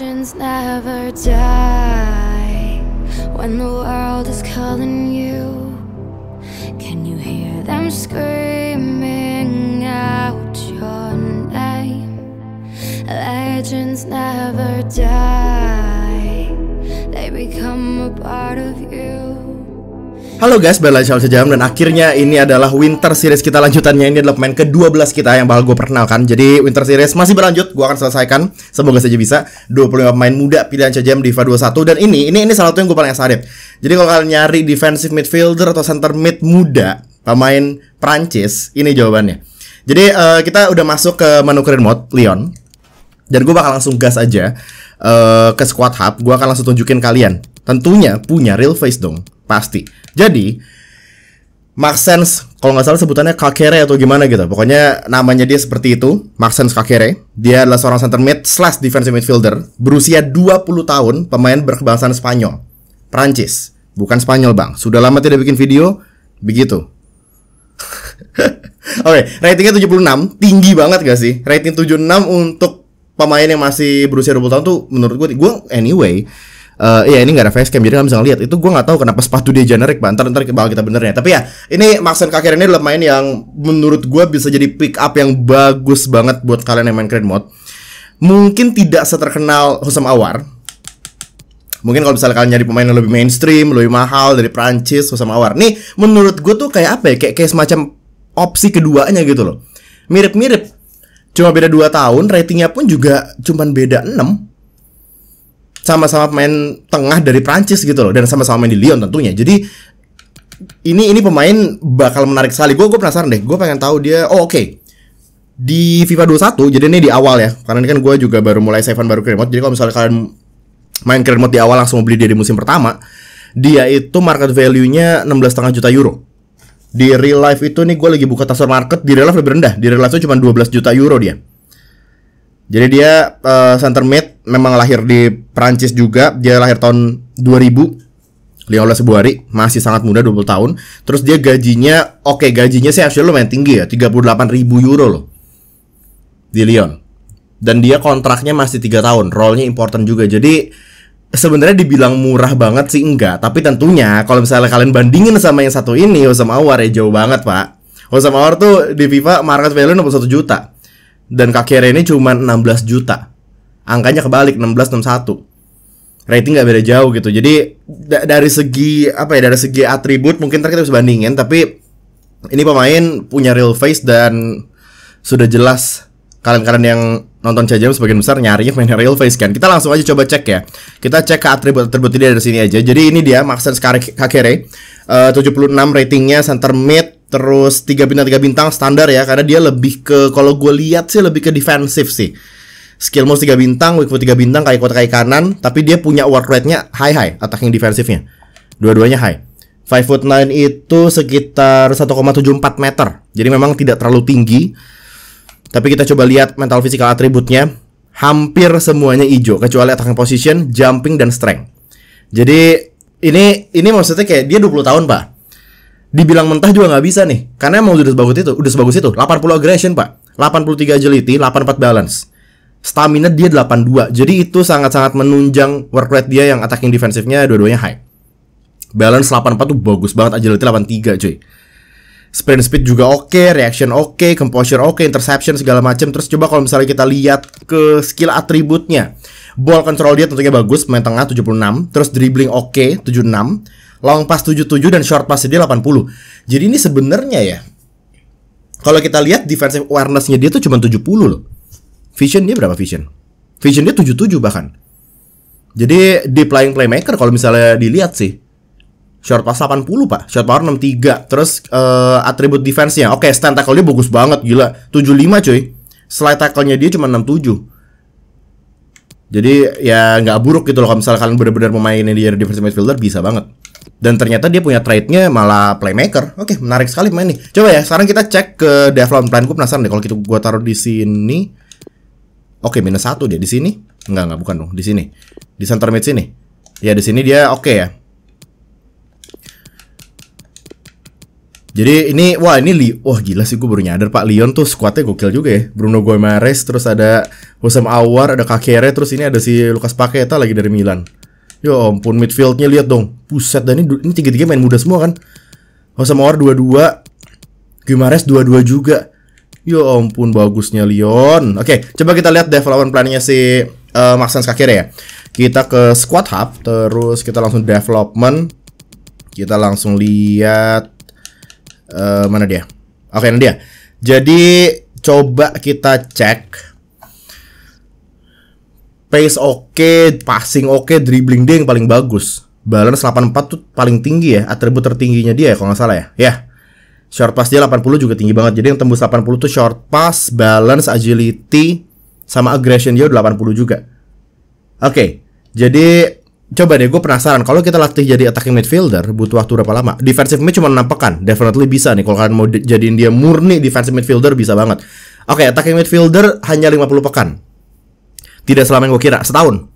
passions never die when the world is calling you. Can you hear them screaming out your name? Legends never die, they become a part of you. Halo guys, balik lagi sejam dan akhirnya ini adalah Winter Series kita lanjutannya ini adalah pemain ke-12 kita yang bakal gue perkenalkan. Jadi Winter Series masih berlanjut, gue akan selesaikan semoga saja bisa 25 pemain muda pilihan sejam Diva 21 dan ini ini ini salah satu yang gue paling excited. Jadi kalau kalian nyari defensive midfielder atau center mid muda pemain Prancis, ini jawabannya. Jadi uh, kita udah masuk ke menu career mode Lyon dan gue bakal langsung gas aja uh, ke squad hub. Gue akan langsung tunjukin kalian. Tentunya punya real face dong, pasti jadi Maxence kalau nggak salah sebutannya Kakere atau gimana gitu. Pokoknya namanya dia seperti itu, Maxence Kakere. Dia adalah seorang center mid slash defensive midfielder berusia 20 tahun, pemain berkebangsaan Spanyol. Perancis, bukan Spanyol, Bang. Sudah lama tidak bikin video begitu. Oke, okay, ratingnya 76, tinggi banget gak sih? Rating 76 untuk pemain yang masih berusia 20 tahun tuh menurut gue gue anyway uh, ya ini nggak ada facecam jadi kalian bisa ngeliat itu gue nggak tahu kenapa sepatu dia generik pak ntar ntar bakal kita benernya tapi ya ini Maxen Kaker ini adalah main yang menurut gue bisa jadi pick up yang bagus banget buat kalian yang main Grand Mode mungkin tidak seterkenal Husam Awar mungkin kalau misalnya kalian nyari pemain yang lebih mainstream lebih mahal dari Prancis Husam Awar nih menurut gue tuh kayak apa ya kayak, kayak semacam opsi keduanya gitu loh mirip-mirip cuma beda 2 tahun ratingnya pun juga cuman beda 6 sama-sama pemain tengah dari Prancis gitu loh dan sama-sama main di Lyon tentunya. Jadi ini ini pemain bakal menarik sekali. Gue gue penasaran deh. Gue pengen tahu dia. Oh oke. Okay. Di FIFA 21 jadi ini di awal ya. Karena ini kan gue juga baru mulai seven baru keren Jadi kalau misalnya kalian main keren di awal langsung beli dia di musim pertama, dia itu market value-nya 16,5 juta euro. Di real life itu nih gue lagi buka transfer market di real life lebih rendah. Di real life itu cuma 12 juta euro dia. Jadi dia uh, center mid memang lahir di Prancis juga. Dia lahir tahun 2000. Lionel Sebuari masih sangat muda 20 tahun. Terus dia gajinya oke okay, gajinya sih actually lumayan tinggi ya, 38 ribu euro loh. Di Lyon. Dan dia kontraknya masih 3 tahun. Role-nya important juga. Jadi sebenarnya dibilang murah banget sih enggak, tapi tentunya kalau misalnya kalian bandingin sama yang satu ini sama Awar ya jauh banget, Pak. sama Awar tuh di FIFA market value 61 juta. Dan Kakere ini cuma 16 juta angkanya kebalik 16 61 rating nggak beda jauh gitu jadi da dari segi apa ya dari segi atribut mungkin kita bisa bandingin tapi ini pemain punya real face dan sudah jelas kalian-kalian yang nonton Cajam sebagian besar nyarinya mainnya real face kan kita langsung aja coba cek ya kita cek ke atribut atribut dia dari sini aja jadi ini dia Maxen Kakere eh, uh, 76 ratingnya center mid terus tiga bintang tiga bintang standar ya karena dia lebih ke kalau gue lihat sih lebih ke defensif sih skill moves 3 bintang, weak foot 3 bintang, kaki kuat kaki kanan, tapi dia punya work rate-nya high high, attacking defensifnya. Dua-duanya high. 5 foot 9 itu sekitar 1,74 meter. Jadi memang tidak terlalu tinggi. Tapi kita coba lihat mental physical atributnya. Hampir semuanya hijau kecuali attacking position, jumping dan strength. Jadi ini ini maksudnya kayak dia 20 tahun, Pak. Dibilang mentah juga nggak bisa nih. Karena emang udah sebagus itu, udah sebagus itu. 80 aggression, Pak. 83 agility, 84 balance stamina dia 82. Jadi itu sangat-sangat menunjang work rate dia yang attacking defensifnya dua-duanya high. Balance 84 tuh bagus banget, agility 83 cuy. Sprint speed juga oke, okay, reaction oke, okay, composure oke, okay, interception segala macam. Terus coba kalau misalnya kita lihat ke skill atributnya. Ball control dia tentunya bagus, main tengah 76, terus dribbling oke okay, 76, long pass 77 dan short pass dia 80. Jadi ini sebenarnya ya kalau kita lihat defensive awareness-nya dia tuh cuma 70 loh Vision dia berapa Vision? Vision dia 77 bahkan. Jadi di playing playmaker kalau misalnya dilihat sih Short pass 80 pak, short power 63 Terus uh, atribut defense-nya Oke, okay, stand tackle dia bagus banget, gila 75 cuy Slide tackle-nya dia cuma 67 Jadi ya nggak buruk gitu loh Kalau misalnya kalian benar-benar memainin dia defensive midfielder Bisa banget Dan ternyata dia punya trade-nya malah playmaker Oke, okay, menarik sekali main nih Coba ya, sekarang kita cek ke development plan Gue penasaran deh kalau kita gitu gua taruh di sini Oke, minus satu dia di sini. Enggak, enggak, bukan dong. Di sini. Di center mid sini. Ya, di sini dia oke okay ya. Jadi ini wah ini Li wah gila sih gue baru nyadar Pak Leon tuh skuadnya gokil juga ya. Bruno Guimares terus ada Hussam Awar, ada Kakere terus ini ada si Lukas Paketa lagi dari Milan. Ya ampun midfieldnya lihat dong. Buset dan ini ini tiga-tiga main muda semua kan. Hussam Awar dua-dua, Guimares dua-dua juga. Ya ampun bagusnya Leon. Oke, coba kita lihat development planningnya nya si uh, Maxence Kakire ya. Kita ke squad hub terus kita langsung development. Kita langsung lihat uh, mana dia. Oke, ini dia. Jadi coba kita cek pace oke, okay, passing oke, okay, dribbling dia yang paling bagus. Balance 84 tuh paling tinggi ya, atribut tertingginya dia ya kalau nggak salah ya. Ya. Yeah Short pass dia 80 juga tinggi banget. Jadi yang tembus 80 tuh short pass, balance, agility, sama aggression dia 80 juga. Oke, okay, jadi coba deh gue penasaran. Kalau kita latih jadi attacking midfielder, butuh waktu berapa lama? Defensive mid cuma 6 pekan. Definitely bisa nih. Kalau kalian mau jadiin dia murni defensive midfielder, bisa banget. Oke, okay, attacking midfielder hanya 50 pekan. Tidak selama yang gue kira, setahun.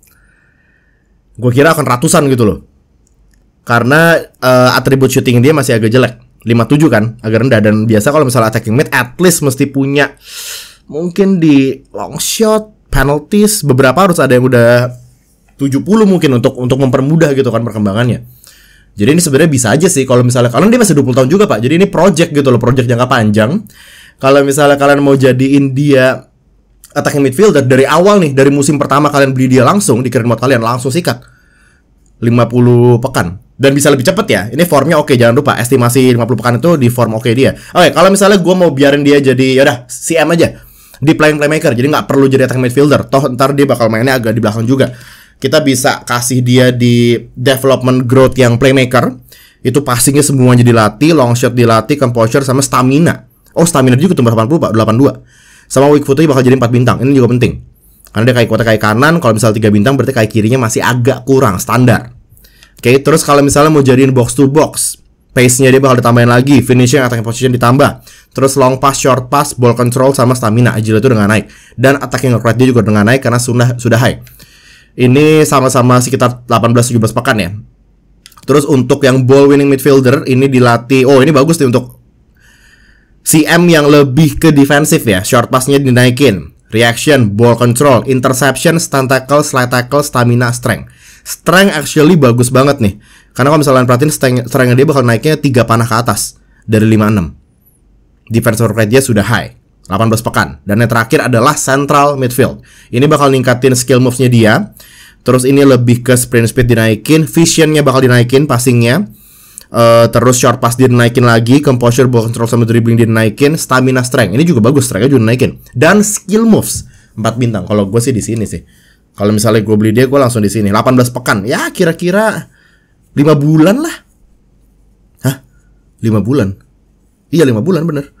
Gue kira akan ratusan gitu loh. Karena uh, atribut shooting dia masih agak jelek 57 kan agak rendah dan biasa kalau misalnya attacking mid at least mesti punya mungkin di long shot penalties beberapa harus ada yang udah 70 mungkin untuk untuk mempermudah gitu kan perkembangannya. Jadi ini sebenarnya bisa aja sih kalau misalnya kalian dia masih 20 tahun juga Pak. Jadi ini project gitu loh, project jangka panjang. Kalau misalnya kalian mau jadiin dia attacking midfielder dari awal nih, dari musim pertama kalian beli dia langsung di keren kalian langsung sikat. 50 pekan dan bisa lebih cepet ya. Ini formnya oke, jangan lupa estimasi 50 pekan itu di form oke dia. Oke, okay, kalau misalnya gue mau biarin dia jadi yaudah CM aja di playing playmaker, jadi nggak perlu jadi attack midfielder. Toh ntar dia bakal mainnya agak di belakang juga. Kita bisa kasih dia di development growth yang playmaker. Itu passingnya semuanya dilatih, long shot dilatih, composure sama stamina. Oh, stamina juga tumbuh 80 pak, 82. Sama weak footnya bakal jadi 4 bintang. Ini juga penting. Karena dia kayak kuota kayak kanan, kalau misal 3 bintang berarti kayak kirinya masih agak kurang standar. Oke, okay, terus kalau misalnya mau jadiin box to box, pace-nya dia bakal ditambahin lagi, finishing attacking position ditambah. Terus long pass, short pass, ball control sama stamina agile itu dengan naik. Dan attacking rate dia juga dengan naik karena sudah sudah high. Ini sama-sama sekitar 18-17 pekan ya. Terus untuk yang ball winning midfielder ini dilatih. Oh, ini bagus nih untuk CM yang lebih ke defensif ya. Short pass-nya dinaikin. Reaction, ball control, interception, stand tackle, slide tackle, stamina, strength strength actually bagus banget nih. Karena kalau misalnya perhatiin strength, strength dia bakal naiknya tiga panah ke atas dari 56. Defensive rate dia sudah high, 18 pekan. Dan yang terakhir adalah central midfield. Ini bakal ningkatin skill moves-nya dia. Terus ini lebih ke sprint speed dinaikin, nya bakal dinaikin, passingnya. Uh, terus short pass dia dinaikin lagi, composure, ball control sama dribbling dia dinaikin, stamina strength. Ini juga bagus, strength-nya juga naikin, Dan skill moves 4 bintang. Kalau gue sih di sini sih. Kalau misalnya gue beli dia, gue langsung di sini. 18 pekan. Ya, kira-kira 5 bulan lah. Hah? 5 bulan? Iya, 5 bulan bener.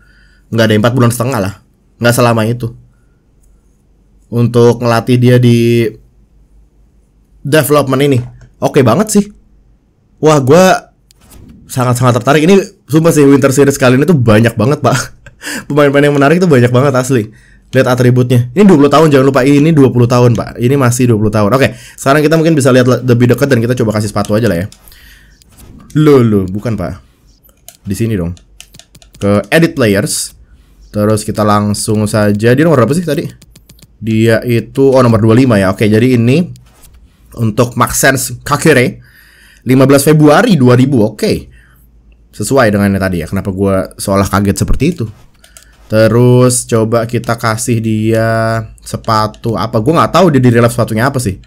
Nggak ada 4 bulan setengah lah. Nggak selama itu. Untuk ngelatih dia di development ini. Oke okay banget sih. Wah, gue sangat-sangat tertarik. Ini sumpah sih Winter Series kali ini tuh banyak banget, Pak. Pemain-pemain yang menarik tuh banyak banget asli lihat atributnya. Ini 20 tahun jangan lupa ini 20 tahun, Pak. Ini masih 20 tahun. Oke, sekarang kita mungkin bisa lihat lebih dekat dan kita coba kasih sepatu aja lah ya. Lo lo, bukan, Pak. Di sini dong. Ke edit players. Terus kita langsung saja di nomor berapa sih tadi? Dia itu oh nomor 25 ya. Oke, jadi ini untuk Maxence Kakere 15 Februari 2000. Oke. sesuai dengan yang tadi ya. Kenapa gue seolah kaget seperti itu? Terus coba kita kasih dia sepatu apa? Gue nggak tahu dia di relief sepatunya apa sih.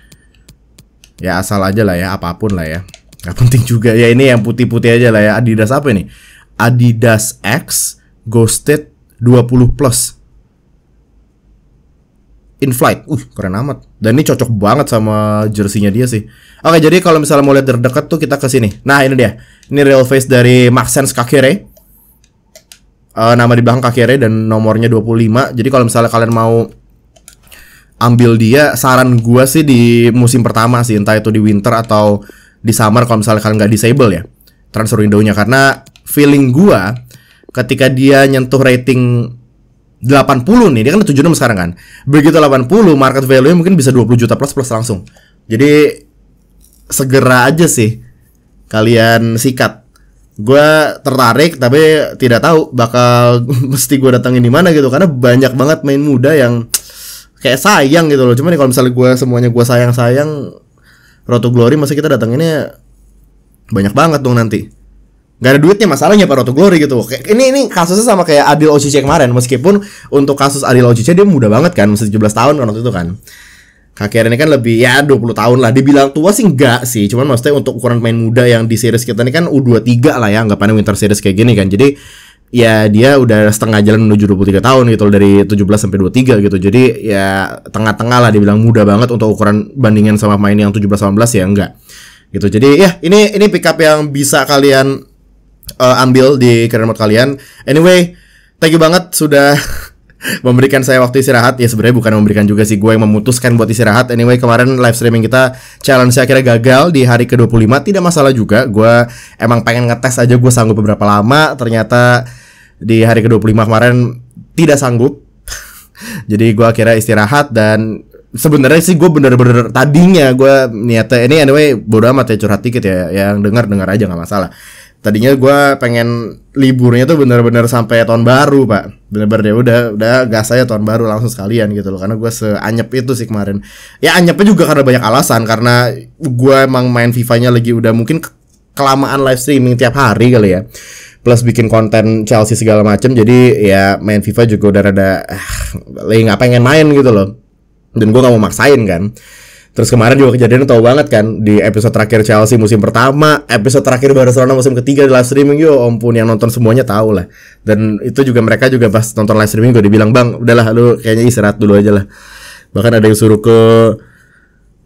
Ya asal aja lah ya, apapun lah ya. Gak penting juga ya ini yang putih-putih aja lah ya. Adidas apa ini? Adidas X Ghosted 20 plus. In flight, uh keren amat. Dan ini cocok banget sama jersinya dia sih. Oke, jadi kalau misalnya mau lihat terdekat tuh kita ke sini. Nah, ini dia. Ini real face dari Maxence Kakere uh, nama di belakang kakere dan nomornya 25. Jadi kalau misalnya kalian mau ambil dia, saran gue sih di musim pertama sih, entah itu di winter atau di summer kalau misalnya kalian nggak disable ya transfer window-nya karena feeling gue ketika dia nyentuh rating 80 nih, dia kan 76 sekarang kan. Begitu 80, market value-nya mungkin bisa 20 juta plus plus langsung. Jadi segera aja sih kalian sikat gue tertarik tapi tidak tahu bakal mesti gue datangin di mana gitu karena banyak banget main muda yang kayak sayang gitu loh cuman ya kalau misalnya gue semuanya gue sayang sayang Roto Glory masih kita datanginnya banyak banget dong nanti Gak ada duitnya masalahnya Pak Roto Glory gitu kayak, Ini ini kasusnya sama kayak Adil Ocice kemarin Meskipun untuk kasus Adil Ocice dia muda banget kan Masih 17 tahun kan waktu itu kan kakek ini kan lebih ya 20 tahun lah dibilang tua sih enggak sih cuman maksudnya untuk ukuran main muda yang di series kita ini kan U23 lah ya anggapannya winter series kayak gini kan jadi ya dia udah setengah jalan menuju 23 tahun gitu dari 17 sampai 23 gitu jadi ya tengah-tengah lah dibilang muda banget untuk ukuran bandingan sama main yang 17 18 ya enggak gitu jadi ya ini ini pick yang bisa kalian uh, ambil di career mode kalian anyway thank you banget sudah memberikan saya waktu istirahat ya sebenarnya bukan memberikan juga sih gue yang memutuskan buat istirahat anyway kemarin live streaming kita challenge saya akhirnya gagal di hari ke-25 tidak masalah juga gue emang pengen ngetes aja gue sanggup beberapa lama ternyata di hari ke-25 kemarin tidak sanggup jadi gue akhirnya istirahat dan sebenarnya sih gue bener-bener tadinya gue niatnya ini anyway bodo amat ya curhat dikit ya, ya yang dengar dengar aja nggak masalah tadinya gue pengen liburnya tuh bener-bener sampai tahun baru pak bener-bener ya udah udah gas aja tahun baru langsung sekalian gitu loh karena gue seanyep itu sih kemarin ya anyepnya juga karena banyak alasan karena gue emang main FIFA-nya lagi udah mungkin ke kelamaan live streaming tiap hari kali ya plus bikin konten Chelsea segala macem jadi ya main FIFA juga udah rada eh, lagi nggak pengen main gitu loh dan gue gak mau maksain kan Terus kemarin juga kejadian tau banget kan di episode terakhir Chelsea musim pertama, episode terakhir Barcelona musim ketiga di live streaming yo ampun yang nonton semuanya tahu lah. Dan itu juga mereka juga pas nonton live streaming gue dibilang bang udahlah lu kayaknya istirahat dulu aja lah. Bahkan ada yang suruh ke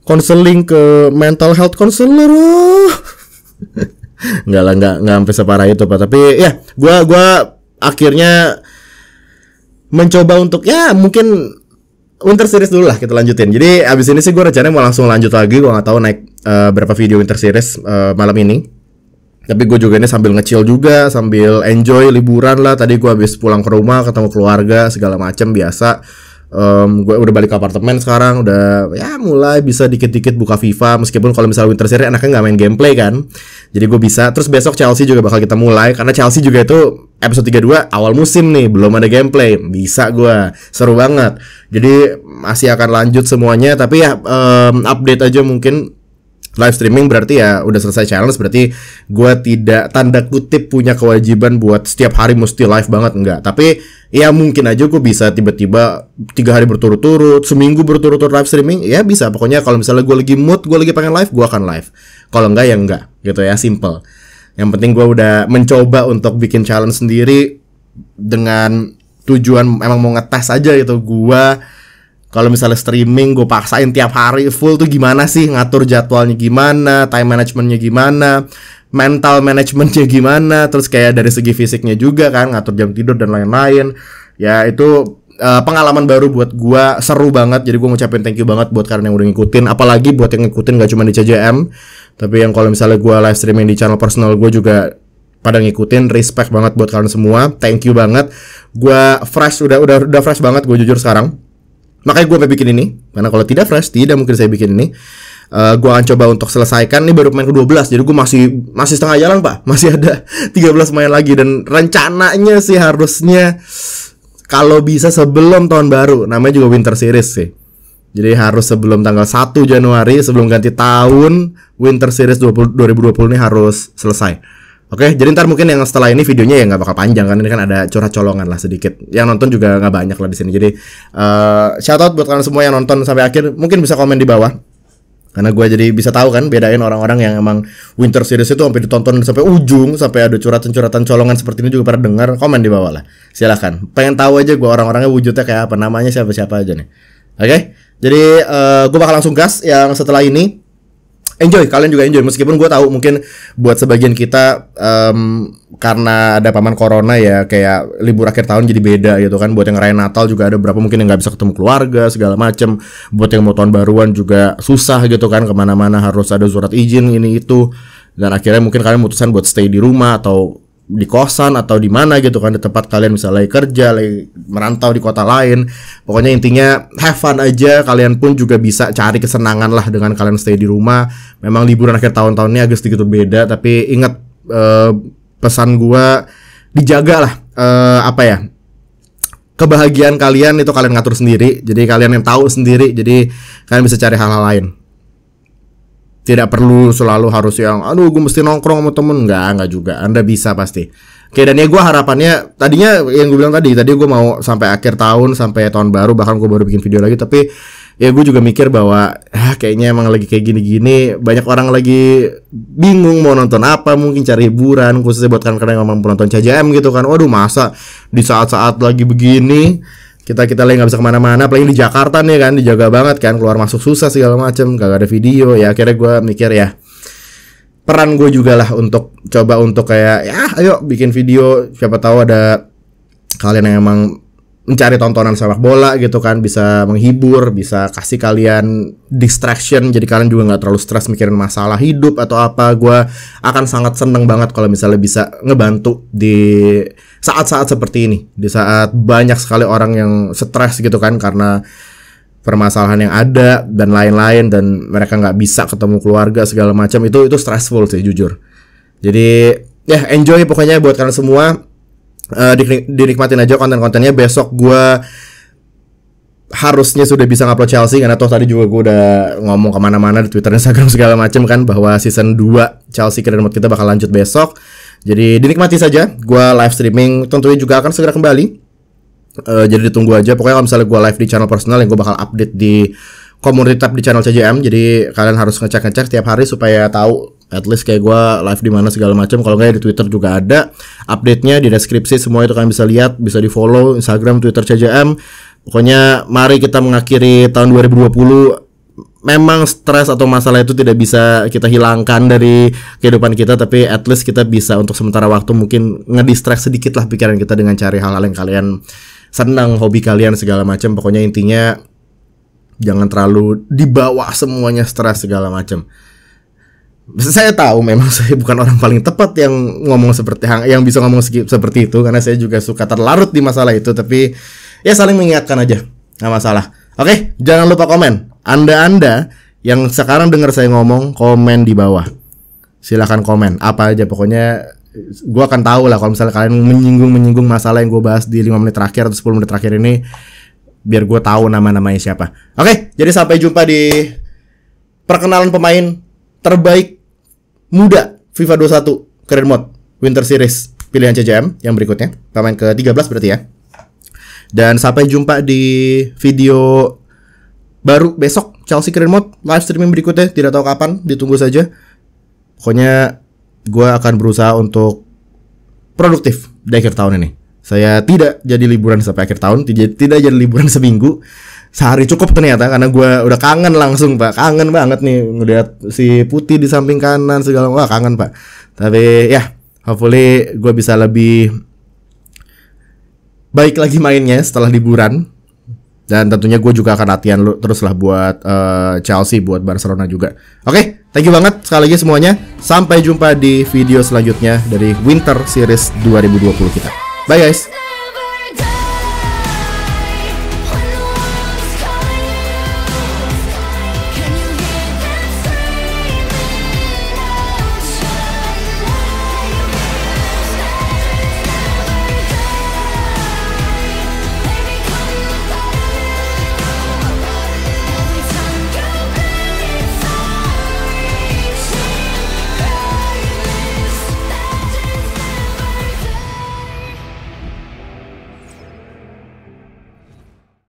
konseling ke mental health counselor. Enggak nggak lah nggak nggak sampai separah itu pak tapi ya gue gua akhirnya mencoba untuk ya mungkin Winter Series dulu lah kita lanjutin. Jadi abis ini sih gue rencananya mau langsung lanjut lagi. Gue nggak tahu naik uh, berapa video Winter Series uh, malam ini. Tapi gue juga ini sambil ngecil juga, sambil enjoy liburan lah. Tadi gue abis pulang ke rumah, ketemu keluarga, segala macam biasa um, gue udah balik ke apartemen sekarang udah ya mulai bisa dikit-dikit buka FIFA meskipun kalau misalnya Winter Series anaknya nggak main gameplay kan jadi gue bisa terus besok Chelsea juga bakal kita mulai karena Chelsea juga itu episode 32 awal musim nih belum ada gameplay bisa gue seru banget jadi masih akan lanjut semuanya tapi ya um, update aja mungkin live streaming berarti ya udah selesai challenge berarti gue tidak tanda kutip punya kewajiban buat setiap hari mesti live banget enggak tapi ya mungkin aja gue bisa tiba-tiba tiga hari berturut-turut seminggu berturut-turut live streaming ya bisa pokoknya kalau misalnya gue lagi mood gue lagi pengen live gue akan live kalau enggak ya enggak gitu ya simple yang penting gue udah mencoba untuk bikin challenge sendiri dengan tujuan emang mau ngetes aja gitu gue kalau misalnya streaming gue paksain tiap hari full tuh gimana sih ngatur jadwalnya gimana time managementnya gimana mental managementnya gimana terus kayak dari segi fisiknya juga kan ngatur jam tidur dan lain-lain ya itu uh, pengalaman baru buat gue seru banget jadi gue ngucapin thank you banget buat kalian yang udah ngikutin apalagi buat yang ngikutin gak cuma di CJM tapi yang kalau misalnya gue live streaming di channel personal gue juga pada ngikutin respect banget buat kalian semua thank you banget gue fresh udah udah udah fresh banget gue jujur sekarang Makanya gue gak bikin ini Karena kalau tidak fresh Tidak mungkin saya bikin ini uh, eh, Gue akan coba untuk selesaikan Ini baru main ke-12 Jadi gue masih Masih setengah jalan pak Masih ada 13 main lagi Dan rencananya sih harusnya Kalau bisa sebelum tahun baru Namanya juga Winter Series sih jadi harus sebelum tanggal 1 Januari sebelum ganti tahun Winter Series 20, 2020 ini harus selesai. Oke, jadi ntar mungkin yang setelah ini videonya ya nggak bakal panjang kan ini kan ada curhat colongan lah sedikit. Yang nonton juga nggak banyak lah di sini. Jadi uh, shout out buat kalian semua yang nonton sampai akhir. Mungkin bisa komen di bawah karena gue jadi bisa tahu kan bedain orang-orang yang emang Winter Series itu sampai ditonton sampai ujung sampai ada curhatan-curhatan colongan seperti ini juga pada dengar komen di bawah lah silahkan pengen tahu aja gue orang-orangnya wujudnya kayak apa namanya siapa-siapa aja nih oke okay? jadi uh, eh, gue bakal langsung gas yang setelah ini enjoy kalian juga enjoy meskipun gue tahu mungkin buat sebagian kita um, karena ada paman corona ya kayak libur akhir tahun jadi beda gitu kan buat yang ngerayain Natal juga ada berapa mungkin yang nggak bisa ketemu keluarga segala macem buat yang mau tahun baruan juga susah gitu kan kemana-mana harus ada surat izin ini itu dan akhirnya mungkin kalian mutusan buat stay di rumah atau di kosan atau di mana gitu kan di tempat kalian misalnya lagi kerja, lagi merantau di kota lain. Pokoknya intinya have fun aja. Kalian pun juga bisa cari kesenangan lah dengan kalian stay di rumah. Memang liburan akhir tahun-tahun ini agak sedikit berbeda, tapi ingat eh, pesan gua dijaga lah eh, apa ya kebahagiaan kalian itu kalian ngatur sendiri jadi kalian yang tahu sendiri jadi kalian bisa cari hal-hal lain tidak perlu selalu harus yang aduh gue mesti nongkrong sama temen nggak nggak juga anda bisa pasti oke dan ya gue harapannya tadinya yang gue bilang tadi tadi gue mau sampai akhir tahun sampai tahun baru bahkan gue baru bikin video lagi tapi ya gue juga mikir bahwa ah, kayaknya emang lagi kayak gini-gini banyak orang lagi bingung mau nonton apa mungkin cari hiburan khususnya buat kan kalian yang mau nonton CJM gitu kan waduh masa di saat-saat lagi begini kita kita lagi nggak bisa kemana-mana paling di Jakarta nih kan dijaga banget kan keluar masuk susah segala macem gak ada video ya akhirnya gue mikir ya peran gue juga lah untuk coba untuk kayak ya ayo bikin video siapa tahu ada kalian yang emang mencari tontonan sepak bola gitu kan bisa menghibur bisa kasih kalian distraction jadi kalian juga nggak terlalu stres mikirin masalah hidup atau apa gue akan sangat seneng banget kalau misalnya bisa ngebantu di saat-saat seperti ini di saat banyak sekali orang yang stres gitu kan karena permasalahan yang ada dan lain-lain dan mereka nggak bisa ketemu keluarga segala macam itu itu stressful sih jujur jadi ya enjoy pokoknya buat kalian semua uh, dinikmatin aja konten-kontennya besok gue harusnya sudah bisa ngupload Chelsea karena toh tadi juga gue udah ngomong kemana-mana di Twitter, Instagram segala macam kan bahwa season 2 Chelsea keren kita bakal lanjut besok. Jadi dinikmati saja. Gue live streaming tentunya juga akan segera kembali. Uh, jadi ditunggu aja. Pokoknya kalau misalnya gue live di channel personal yang gue bakal update di community tab di channel CJM. Jadi kalian harus ngecek-ngecek setiap hari supaya tahu at least kayak gue live di mana segala macam kalau nggak ya di Twitter juga ada update nya di deskripsi semua itu kalian bisa lihat bisa di follow Instagram Twitter CJM pokoknya mari kita mengakhiri tahun 2020 memang stres atau masalah itu tidak bisa kita hilangkan dari kehidupan kita tapi at least kita bisa untuk sementara waktu mungkin ngedistract sedikit lah pikiran kita dengan cari hal-hal yang kalian senang hobi kalian segala macam pokoknya intinya jangan terlalu dibawa semuanya stres segala macam saya tahu memang saya bukan orang paling tepat yang ngomong seperti yang bisa ngomong seperti itu karena saya juga suka terlarut di masalah itu tapi ya saling mengingatkan aja nggak masalah oke jangan lupa komen anda anda yang sekarang dengar saya ngomong komen di bawah silahkan komen apa aja pokoknya gue akan tahu lah kalau misalnya kalian menyinggung menyinggung masalah yang gue bahas di lima menit terakhir atau 10 menit terakhir ini biar gue tahu nama-namanya siapa oke jadi sampai jumpa di perkenalan pemain terbaik muda FIFA 21 Career Mode Winter Series pilihan CJM yang berikutnya pemain ke-13 berarti ya dan sampai jumpa di video baru besok Chelsea Career Mode live streaming berikutnya tidak tahu kapan ditunggu saja pokoknya gue akan berusaha untuk produktif di akhir tahun ini saya tidak jadi liburan sampai akhir tahun tidak jadi liburan seminggu sehari cukup ternyata karena gue udah kangen langsung pak kangen banget nih ngeliat si putih di samping kanan segala wah kangen pak tapi ya hopefully gue bisa lebih baik lagi mainnya setelah liburan dan tentunya gue juga akan latihan terus lah buat uh, Chelsea buat Barcelona juga oke okay, thank you banget sekali lagi semuanya sampai jumpa di video selanjutnya dari Winter Series 2020 kita bye guys